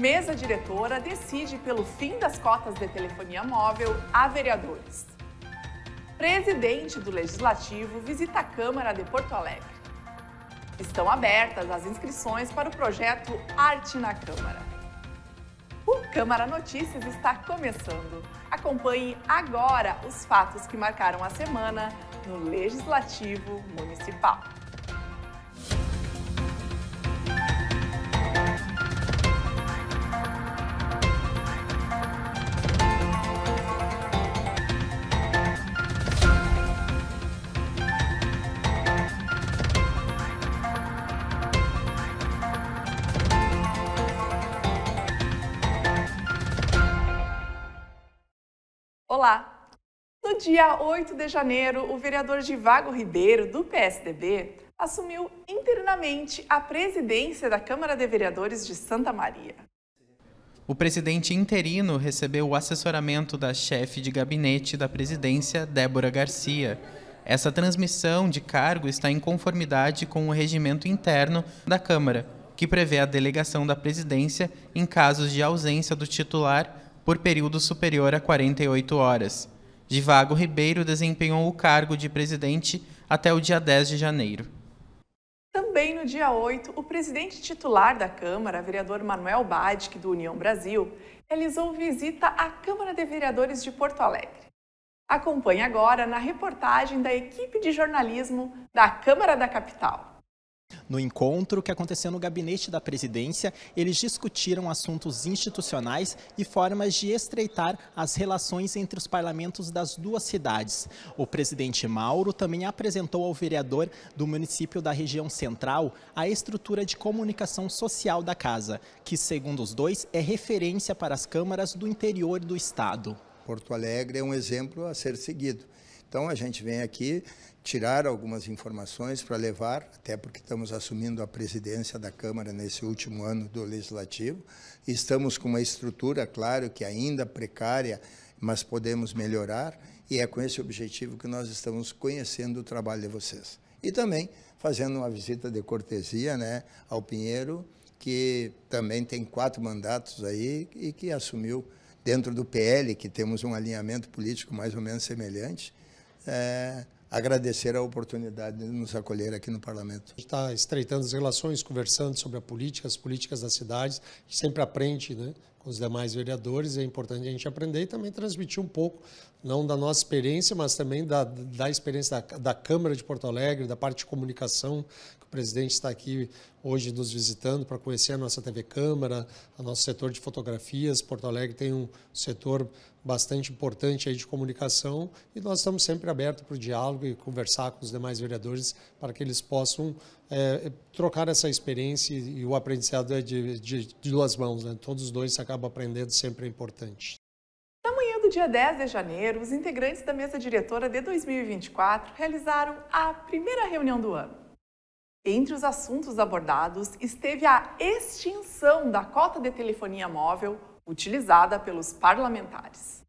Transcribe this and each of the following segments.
Mesa diretora decide pelo fim das cotas de telefonia móvel a vereadores. Presidente do Legislativo visita a Câmara de Porto Alegre. Estão abertas as inscrições para o projeto Arte na Câmara. O Câmara Notícias está começando. Acompanhe agora os fatos que marcaram a semana no Legislativo Municipal. Olá! No dia 8 de janeiro, o vereador Divago Ribeiro, do PSDB, assumiu interinamente a presidência da Câmara de Vereadores de Santa Maria. O presidente interino recebeu o assessoramento da chefe de gabinete da presidência, Débora Garcia. Essa transmissão de cargo está em conformidade com o regimento interno da Câmara, que prevê a delegação da presidência em casos de ausência do titular por período superior a 48 horas. Divago Ribeiro desempenhou o cargo de presidente até o dia 10 de janeiro. Também no dia 8, o presidente titular da Câmara, vereador Manuel Badic, do União Brasil, realizou visita à Câmara de Vereadores de Porto Alegre. Acompanhe agora na reportagem da equipe de jornalismo da Câmara da Capital. No encontro que aconteceu no gabinete da presidência, eles discutiram assuntos institucionais e formas de estreitar as relações entre os parlamentos das duas cidades. O presidente Mauro também apresentou ao vereador do município da região central a estrutura de comunicação social da casa, que, segundo os dois, é referência para as câmaras do interior do estado. Porto Alegre é um exemplo a ser seguido. Então a gente vem aqui tirar algumas informações para levar, até porque estamos assumindo a presidência da Câmara nesse último ano do legislativo. Estamos com uma estrutura, claro, que ainda precária, mas podemos melhorar, e é com esse objetivo que nós estamos conhecendo o trabalho de vocês. E também fazendo uma visita de cortesia, né, ao Pinheiro, que também tem quatro mandatos aí e que assumiu dentro do PL, que temos um alinhamento político mais ou menos semelhante, é, agradecer a oportunidade de nos acolher aqui no Parlamento. Está estreitando as relações, conversando sobre a política, as políticas das cidades, sempre aprende né, com os demais vereadores, é importante a gente aprender e também transmitir um pouco, não da nossa experiência, mas também da, da experiência da, da Câmara de Porto Alegre, da parte de comunicação, presidente está aqui hoje nos visitando para conhecer a nossa TV Câmara, o nosso setor de fotografias. Porto Alegre tem um setor bastante importante aí de comunicação e nós estamos sempre abertos para o diálogo e conversar com os demais vereadores para que eles possam é, trocar essa experiência e o aprendizado é de, de, de duas mãos. Né? Todos os dois acabam aprendendo, sempre é importante. Na manhã do dia 10 de janeiro, os integrantes da mesa diretora de 2024 realizaram a primeira reunião do ano. Entre os assuntos abordados esteve a extinção da cota de telefonia móvel utilizada pelos parlamentares.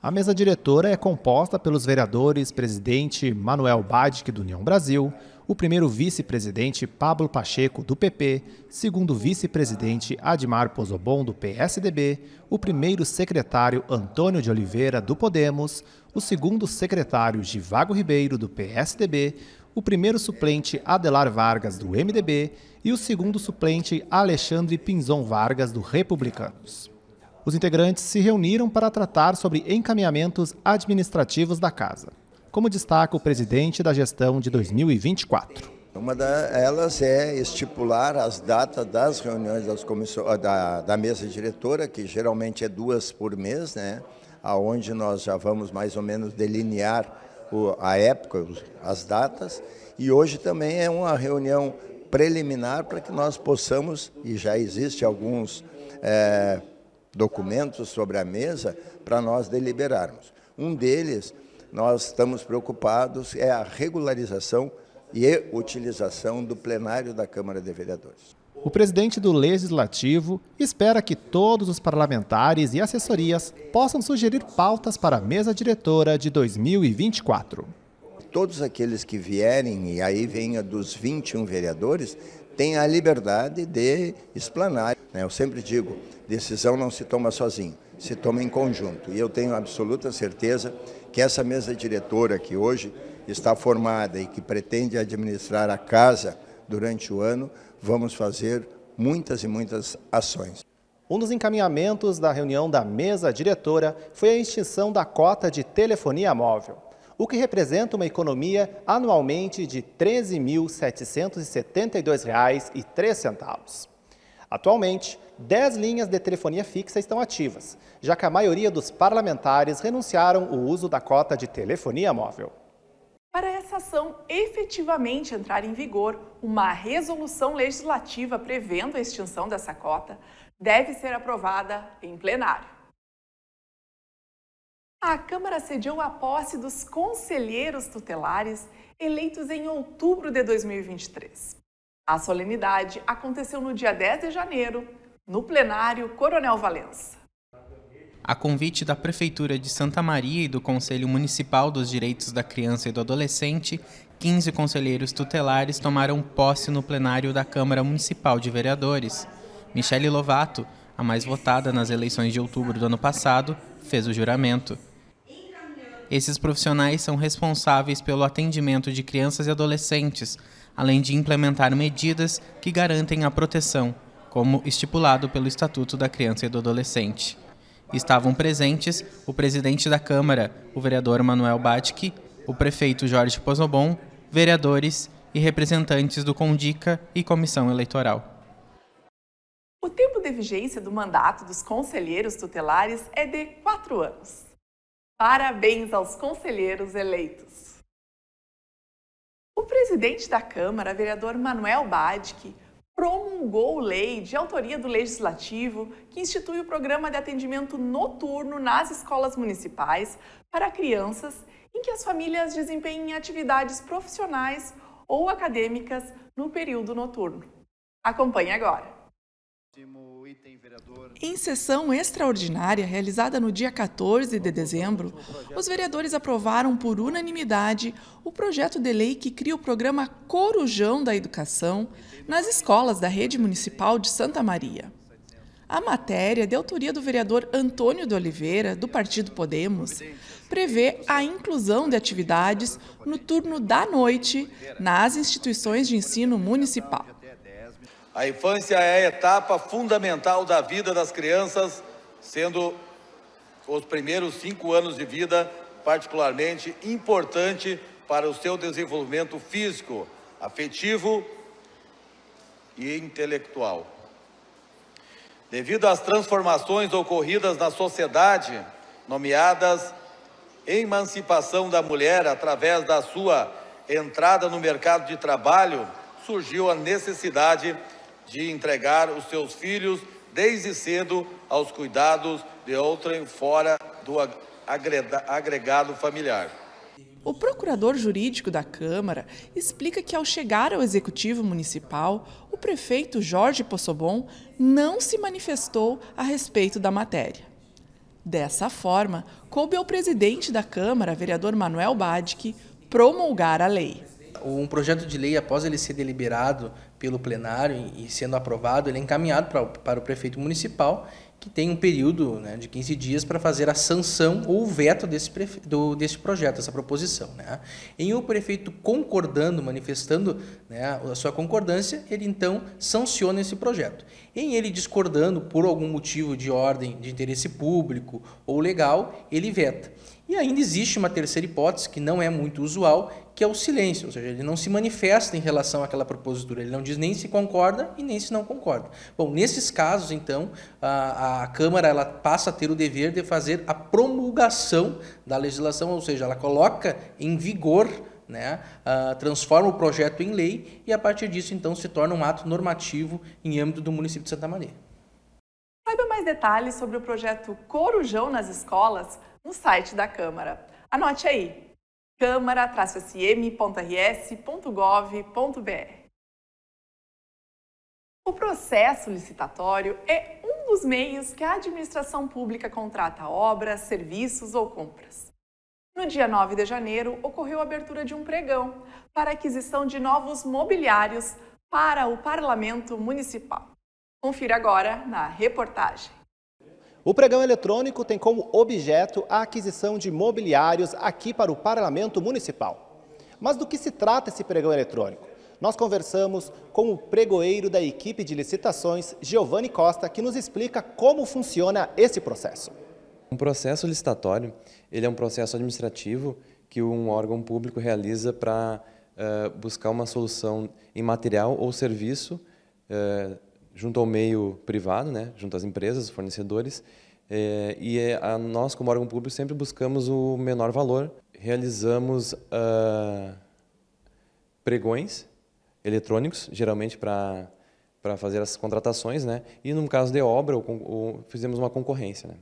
A mesa diretora é composta pelos vereadores presidente Manuel Badic, do União Brasil, o primeiro vice-presidente Pablo Pacheco, do PP, segundo vice-presidente Admar Pozobon, do PSDB, o primeiro secretário Antônio de Oliveira, do Podemos, o segundo secretário Givago Ribeiro, do PSDB, o primeiro suplente Adelar Vargas, do MDB, e o segundo suplente Alexandre Pinzon Vargas, do Republicanos. Os integrantes se reuniram para tratar sobre encaminhamentos administrativos da casa, como destaca o presidente da gestão de 2024. Uma delas é estipular as datas das reuniões das ah, da, da, mesa diretora, que geralmente é duas por mês, né? aonde nós já vamos mais ou menos delinear a época, as datas, e hoje também é uma reunião preliminar para que nós possamos, e já existe alguns é, documentos sobre a mesa, para nós deliberarmos. Um deles, nós estamos preocupados, é a regularização e utilização do plenário da Câmara de Vereadores. O presidente do Legislativo espera que todos os parlamentares e assessorias possam sugerir pautas para a mesa diretora de 2024. Todos aqueles que vierem, e aí venha dos 21 vereadores, têm a liberdade de explanar. Né? Eu sempre digo: decisão não se toma sozinho, se toma em conjunto. E eu tenho absoluta certeza que essa mesa diretora que hoje está formada e que pretende administrar a casa durante o ano vamos fazer muitas e muitas ações. Um dos encaminhamentos da reunião da mesa diretora foi a extinção da cota de telefonia móvel, o que representa uma economia anualmente de R$ 13.772,03. Atualmente, 10 linhas de telefonia fixa estão ativas, já que a maioria dos parlamentares renunciaram o uso da cota de telefonia móvel. Para essa ação efetivamente entrar em vigor, uma resolução legislativa prevendo a extinção dessa cota deve ser aprovada em plenário. A Câmara cediu a posse dos conselheiros tutelares eleitos em outubro de 2023. A solenidade aconteceu no dia 10 de janeiro, no plenário Coronel Valença. A convite da Prefeitura de Santa Maria e do Conselho Municipal dos Direitos da Criança e do Adolescente, 15 conselheiros tutelares tomaram posse no plenário da Câmara Municipal de Vereadores. Michele Lovato, a mais votada nas eleições de outubro do ano passado, fez o juramento. Esses profissionais são responsáveis pelo atendimento de crianças e adolescentes, além de implementar medidas que garantem a proteção, como estipulado pelo Estatuto da Criança e do Adolescente. Estavam presentes o presidente da Câmara, o vereador Manuel Batki, o prefeito Jorge Pozobon, vereadores e representantes do Condica e Comissão Eleitoral. O tempo de vigência do mandato dos conselheiros tutelares é de quatro anos. Parabéns aos conselheiros eleitos! O presidente da Câmara, vereador Manuel Badke, promulgou lei de autoria do Legislativo que institui o programa de atendimento noturno nas escolas municipais para crianças em que as famílias desempenhem atividades profissionais ou acadêmicas no período noturno. Acompanhe agora. Ótimo. Em sessão extraordinária realizada no dia 14 de dezembro, os vereadores aprovaram por unanimidade o projeto de lei que cria o programa Corujão da Educação nas escolas da rede municipal de Santa Maria. A matéria, de autoria do vereador Antônio de Oliveira, do Partido Podemos, prevê a inclusão de atividades no turno da noite nas instituições de ensino municipal. A infância é a etapa fundamental da vida das crianças, sendo os primeiros cinco anos de vida particularmente importante para o seu desenvolvimento físico, afetivo e intelectual. Devido às transformações ocorridas na sociedade, nomeadas emancipação da mulher através da sua entrada no mercado de trabalho, surgiu a necessidade de de entregar os seus filhos desde cedo aos cuidados de outrem fora do agregado familiar. O procurador jurídico da Câmara explica que, ao chegar ao Executivo Municipal, o prefeito Jorge Possobon não se manifestou a respeito da matéria. Dessa forma, coube ao presidente da Câmara, vereador Manuel Badic, promulgar a lei. Um projeto de lei, após ele ser deliberado pelo plenário e sendo aprovado, ele é encaminhado pra, para o prefeito municipal, que tem um período né, de 15 dias para fazer a sanção ou veto desse, do, desse projeto, essa proposição. Né? Em o prefeito concordando, manifestando né, a sua concordância, ele então sanciona esse projeto. Em ele discordando por algum motivo de ordem de interesse público ou legal, ele veta. E ainda existe uma terceira hipótese, que não é muito usual, que é o silêncio, ou seja, ele não se manifesta em relação àquela propositura, ele não diz nem se concorda e nem se não concorda. Bom, nesses casos, então, a, a Câmara ela passa a ter o dever de fazer a promulgação da legislação, ou seja, ela coloca em vigor né, uh, transforma o projeto em lei e a partir disso então se torna um ato normativo em âmbito do município de Santa Maria. Saiba mais detalhes sobre o projeto Corujão nas escolas no site da Câmara. Anote aí câmara-sm.rs.gov.br. O processo licitatório é um dos meios que a administração pública contrata obras, serviços ou compras. No dia 9 de janeiro, ocorreu a abertura de um pregão para aquisição de novos mobiliários para o Parlamento Municipal. Confira agora na reportagem. O pregão eletrônico tem como objeto a aquisição de mobiliários aqui para o Parlamento Municipal. Mas do que se trata esse pregão eletrônico? Nós conversamos com o pregoeiro da equipe de licitações, Giovanni Costa, que nos explica como funciona esse processo. Um processo licitatório, ele é um processo administrativo que um órgão público realiza para uh, buscar uma solução em material ou serviço uh, junto ao meio privado, né, junto às empresas, fornecedores, é, e eh, a, nós, como órgão público, sempre buscamos o menor valor. Realizamos uh, pregões eletrônicos, geralmente para para fazer as contratações, né? E no caso de obra, ou, fizemos uma concorrência. Né?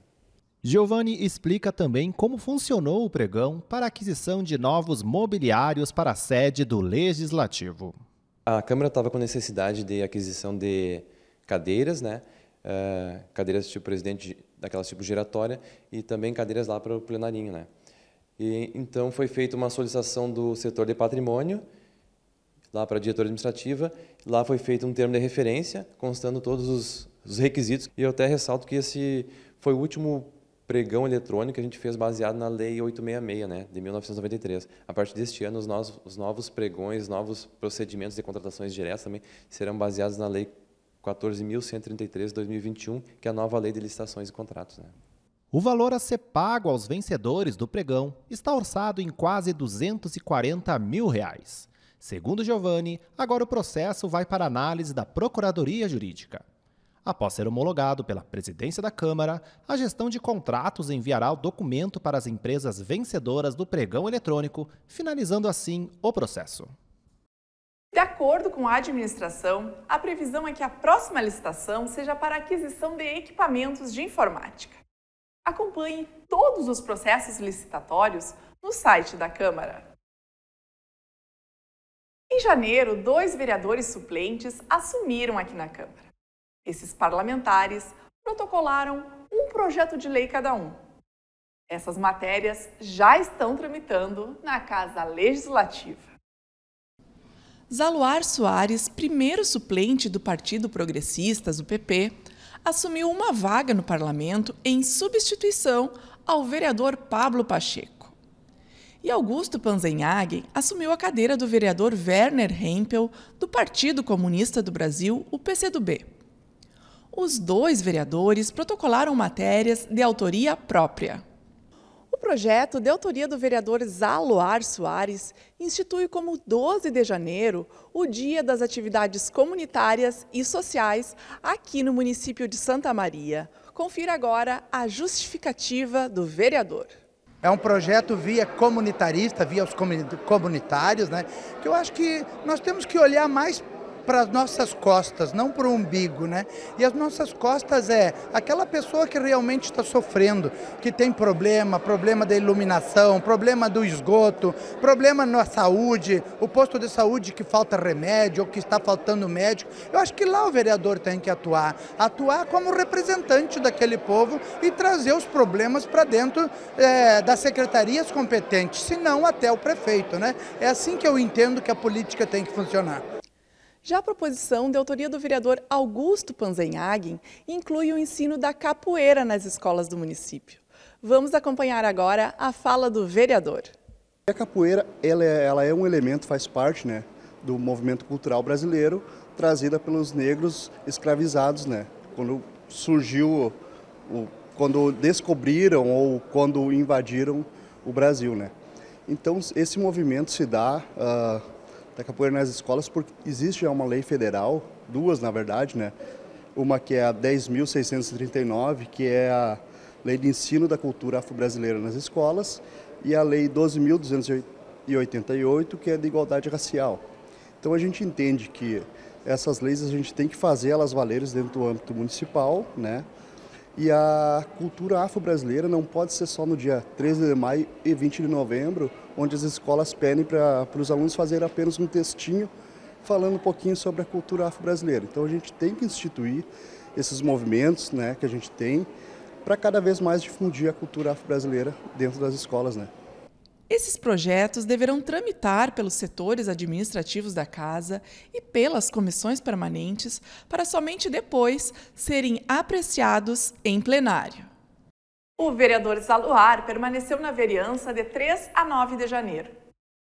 Giovanni explica também como funcionou o pregão para a aquisição de novos mobiliários para a sede do Legislativo. A Câmara estava com necessidade de aquisição de cadeiras, né? Uh, cadeiras tipo presidente daquela tipo giratória e também cadeiras lá para o plenarinho, né? E, então foi feita uma solicitação do setor de patrimônio lá para a diretora administrativa, lá foi feito um termo de referência constando todos os, os requisitos e eu até ressalto que esse foi o último pregão eletrônico que a gente fez baseado na lei 866, né, de 1993. A partir deste ano os novos, os novos pregões, novos procedimentos de contratações diretas também serão baseados na lei 14.133 2021, que é a nova lei de licitações e contratos. Né? O valor a ser pago aos vencedores do pregão está orçado em quase 240 mil reais. Segundo Giovanni, agora o processo vai para análise da Procuradoria Jurídica. Após ser homologado pela presidência da Câmara, a gestão de contratos enviará o documento para as empresas vencedoras do pregão eletrônico, finalizando assim o processo. De acordo com a administração, a previsão é que a próxima licitação seja para aquisição de equipamentos de informática. Acompanhe todos os processos licitatórios no site da Câmara. Em janeiro, dois vereadores suplentes assumiram aqui na Câmara. Esses parlamentares protocolaram um projeto de lei cada um. Essas matérias já estão tramitando na Casa Legislativa. Zaluar Soares, primeiro suplente do Partido Progressistas, o PP, assumiu uma vaga no parlamento em substituição ao vereador Pablo Pacheco. E Augusto Panzenhagen assumiu a cadeira do vereador Werner Hempel, do Partido Comunista do Brasil, o PCdoB. Os dois vereadores protocolaram matérias de autoria própria. O projeto de autoria do vereador Zaloar Soares institui como 12 de janeiro o Dia das Atividades Comunitárias e Sociais aqui no município de Santa Maria. Confira agora a justificativa do vereador. É um projeto via comunitarista, via os comunitários, né? Que eu acho que nós temos que olhar mais para as nossas costas, não para o umbigo, né? E as nossas costas é aquela pessoa que realmente está sofrendo, que tem problema, problema da iluminação, problema do esgoto, problema na saúde, o posto de saúde que falta remédio ou que está faltando médico. Eu acho que lá o vereador tem que atuar, atuar como representante daquele povo e trazer os problemas para dentro é, das secretarias competentes, se não até o prefeito, né? É assim que eu entendo que a política tem que funcionar. Já a proposição de autoria do vereador Augusto Panzenhagen inclui o ensino da capoeira nas escolas do município. Vamos acompanhar agora a fala do vereador. A capoeira ela é, ela é um elemento, faz parte né, do movimento cultural brasileiro, trazida pelos negros escravizados. Né? Quando surgiu, quando descobriram ou quando invadiram o Brasil. Né? Então esse movimento se dá... Uh, da tá capoeira nas escolas, porque existe já uma lei federal, duas na verdade, né? Uma que é a 10.639, que é a Lei de Ensino da Cultura Afro-Brasileira nas Escolas, e a Lei 12.288, que é de Igualdade Racial. Então a gente entende que essas leis a gente tem que fazer elas valerem dentro do âmbito municipal, né? E a cultura afro-brasileira não pode ser só no dia 13 de maio e 20 de novembro, onde as escolas pedem para os alunos fazerem apenas um textinho falando um pouquinho sobre a cultura afro-brasileira. Então a gente tem que instituir esses movimentos né, que a gente tem para cada vez mais difundir a cultura afro-brasileira dentro das escolas. Né? Esses projetos deverão tramitar pelos setores administrativos da Casa e pelas comissões permanentes para somente depois serem apreciados em plenário. O vereador Zaluar permaneceu na vereança de 3 a 9 de janeiro.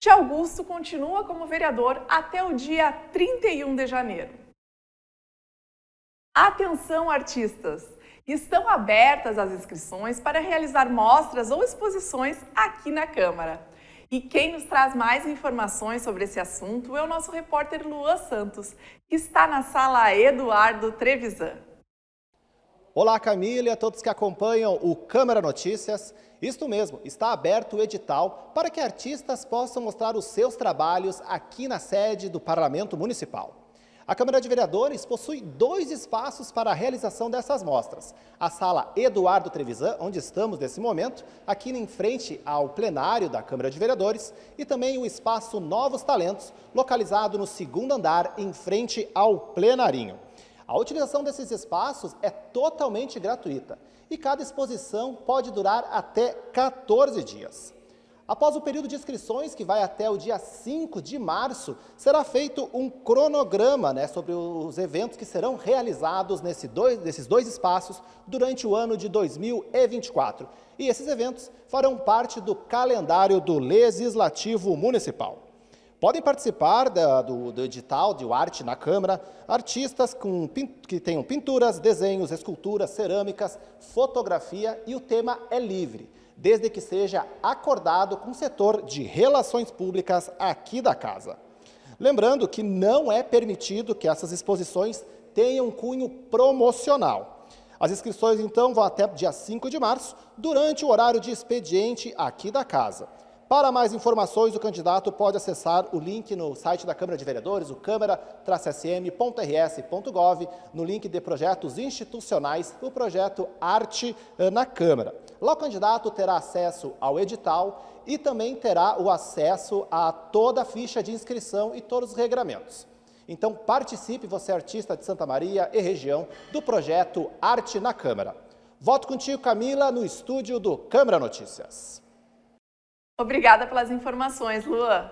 De Augusto continua como vereador até o dia 31 de janeiro. Atenção, artistas! Estão abertas as inscrições para realizar mostras ou exposições aqui na Câmara. E quem nos traz mais informações sobre esse assunto é o nosso repórter Luan Santos, que está na sala Eduardo Trevisan. Olá, Camila e a todos que acompanham o Câmara Notícias. Isto mesmo, está aberto o edital para que artistas possam mostrar os seus trabalhos aqui na sede do Parlamento Municipal. A Câmara de Vereadores possui dois espaços para a realização dessas mostras. A sala Eduardo Trevisan, onde estamos nesse momento, aqui em frente ao plenário da Câmara de Vereadores, e também o espaço Novos Talentos, localizado no segundo andar, em frente ao plenarinho. A utilização desses espaços é totalmente gratuita e cada exposição pode durar até 14 dias. Após o período de inscrições, que vai até o dia 5 de março, será feito um cronograma né, sobre os eventos que serão realizados nesse dois, nesses dois espaços durante o ano de 2024. E esses eventos farão parte do calendário do Legislativo Municipal. Podem participar da, do, do, edital de Arte na Câmara artistas com, que tenham pinturas, desenhos, esculturas, cerâmicas, fotografia e o tema é livre desde que seja acordado com o setor de relações públicas aqui da casa. Lembrando que não é permitido que essas exposições tenham cunho promocional. As inscrições, então, vão até dia 5 de março, durante o horário de expediente aqui da casa. Para mais informações, o candidato pode acessar o link no site da Câmara de Vereadores, o câmara-sm.rs.gov, no link de projetos institucionais, o projeto Arte eh, na Câmara. Lá o candidato terá acesso ao edital e também terá o acesso a toda a ficha de inscrição e todos os regramentos. Então participe, você é artista de Santa Maria e região, do projeto Arte na Câmara. Volto contigo, Camila, no estúdio do Câmara Notícias. Obrigada pelas informações, Luan.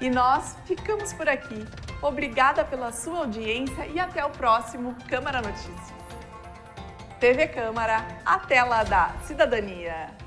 E nós ficamos por aqui. Obrigada pela sua audiência e até o próximo Câmara Notícias. TV Câmara, a tela da cidadania.